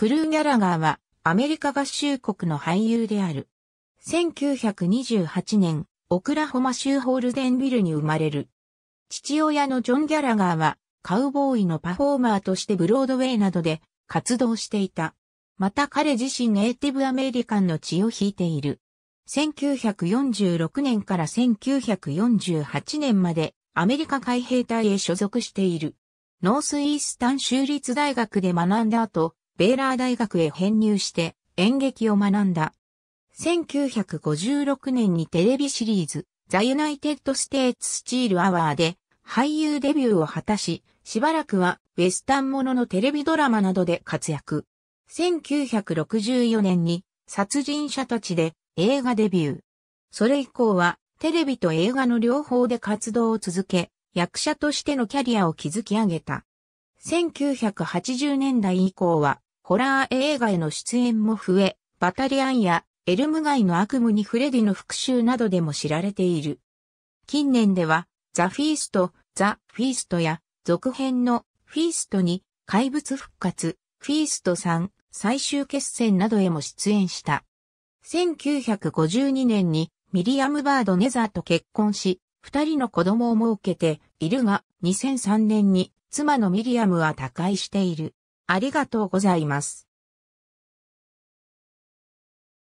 クルー・ギャラガーはアメリカ合衆国の俳優である。1928年、オクラホマ州ホールデンビルに生まれる。父親のジョン・ギャラガーはカウボーイのパフォーマーとしてブロードウェイなどで活動していた。また彼自身ネイティブアメリカンの血を引いている。1946年から1948年までアメリカ海兵隊へ所属している。ノースイースタン州立大学で学んだ後、ベーラー大学へ編入して演劇を学んだ。1956年にテレビシリーズ、ザ・ユナイテッド・ステーツ・スチール・アワーで俳優デビューを果たし、しばらくはウェスタンもののテレビドラマなどで活躍。1964年に殺人者たちで映画デビュー。それ以降はテレビと映画の両方で活動を続け、役者としてのキャリアを築き上げた。1980年代以降はホラー映画への出演も増え、バタリアンやエルム街の悪夢にフレディの復讐などでも知られている。近年では、ザ・フィースト、ザ・フィーストや、続編のフィーストに怪物復活、フィースト3最終決戦などへも出演した。1952年にミリアム・バード・ネザーと結婚し、二人の子供を設けているが、2003年に妻のミリアムは他界している。ありがとうございます。